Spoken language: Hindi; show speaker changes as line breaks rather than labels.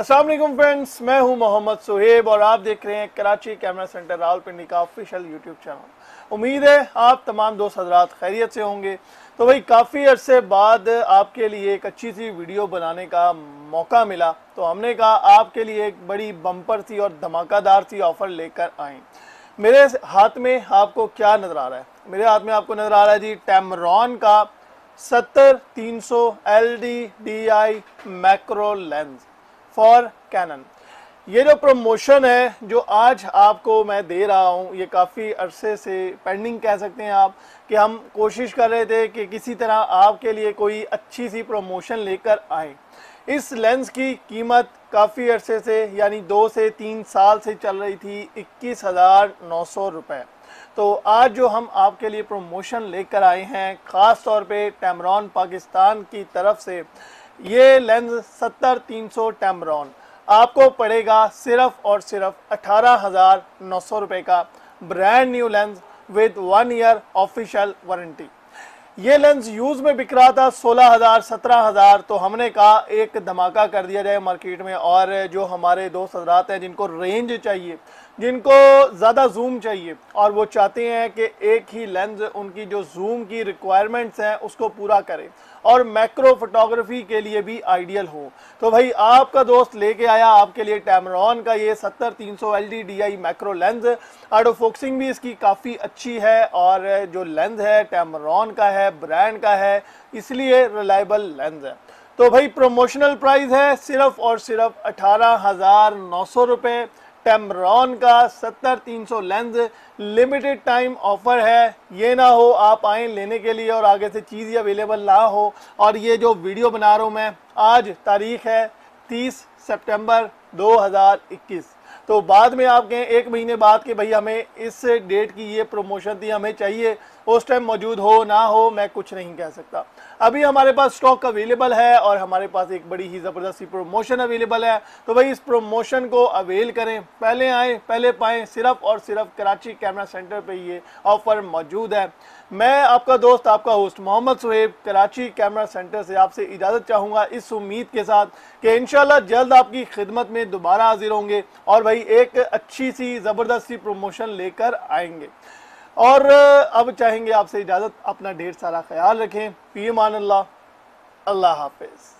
असलम फ्रेंड्स मैं हूं मोहम्मद सुहेब और आप देख रहे हैं कराची कैमरा सेंटर रावलपिंडी का ऑफिशियल यूट्यूब चैनल उम्मीद है आप तमाम दोस्त हजरात खैरियत से होंगे तो भाई काफ़ी अरसे बाद आपके लिए एक अच्छी सी वीडियो बनाने का मौका मिला तो हमने कहा आपके लिए एक बड़ी बम्पर सी और धमाकादार सी ऑफ़र लेकर आए मेरे हाथ में आपको क्या नज़र आ रहा है मेरे हाथ में आपको नज़र आ रहा है जी टैमरॉन का सत्तर तीन सौ L D D I macro lens for Canon ये जो प्रमोशन है जो आज आपको मैं दे रहा हूँ ये काफ़ी अरसे से पेंडिंग कह सकते हैं आप कि हम कोशिश कर रहे थे कि किसी तरह आपके लिए कोई अच्छी सी प्रमोशन लेकर आए इस लेंस की कीमत काफ़ी अरसे से यानी दो से तीन साल से चल रही थी इक्कीस हज़ार नौ सौ रुपये तो आज जो हम आपके लिए प्रमोशन लेकर आए हैं ख़ास तौर पर टैमरॉन पाकिस्तान की तरफ से ये लेंस सत्तर तीन सौ टैमरॉन आपको पड़ेगा सिर्फ और सिर्फ अठारह हज़ार नौ सौ रुपये का brand new lens with one year official warranty ये लेंस यूज़ में बिक रहा था सोलह हज़ार सत्रह हज़ार तो हमने कहा एक धमाका कर दिया जाए मार्केट में और जो हमारे दोस्त हजरात हैं जिनको रेंज चाहिए जिनको ज़्यादा जूम चाहिए और वो चाहते हैं कि एक ही लेंस उनकी जो जूम की रिक्वायरमेंट्स हैं उसको पूरा करे और मैक्रो फोटोग्राफी के लिए भी आइडियल हो तो भाई आपका दोस्त लेके आया आपके लिए टैमरॉन का ये सत्तर तीन सौ L D D I macro lens auto focusing भी इसकी काफ़ी अच्छी है और जो लेंस है टैमरॉन का है ब्रांड का है इसलिए रिलायबल लेंस है तो भाई प्रमोशनल प्राइस है सिर्फ और सिर्फ अठारह हज़ार नौ सौ रुपये टेमरॉन का सत्तर तीन सौ लेंस लिमिटेड टाइम ऑफर है ये ना हो आप आए लेने के लिए और आगे से चीज़ अवेलेबल ना हो और ये जो वीडियो बना रहा हूँ मैं आज तारीख है तीस सितंबर 2021 तो बाद में आप कहें एक महीने बाद कि भाई हमें इस डेट की ये प्रमोशन थी हमें चाहिए उस टाइम मौजूद हो ना हो मैं कुछ नहीं कह सकता अभी हमारे पास स्टॉक अवेलेबल है और हमारे पास एक बड़ी ही ज़बरदस्ती प्रोमोशन अवेलेबल है तो भाई इस प्रोमोशन को अवेल करें पहले आए पहले पाएँ सिर्फ और सिर्फ कराची कैमरा सेंटर पर ये ऑफ़र मौजूद है मैं आपका दोस्त आपका host Mohammad Suhaib Karachi camera centre से आपसे इजाज़त चाहूँगा इस उम्मीद के साथ कि इन जल्द आपकी खिदमत में दोबारा हाजिर होंगे और भाई एक अच्छी सी ज़बरदस्ती प्रमोशन लेकर आएंगे और अब चाहेंगे आपसे इजाज़त अपना ढेर सारा ख्याल रखें पी मान अल्लाह हाफिज़